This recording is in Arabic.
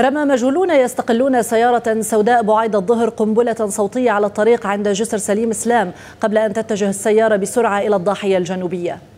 رمى مجهولون يستقلون سيارة سوداء بعيد الظهر قنبلة صوتية على الطريق عند جسر سليم اسلام قبل أن تتجه السيارة بسرعة إلى الضاحية الجنوبية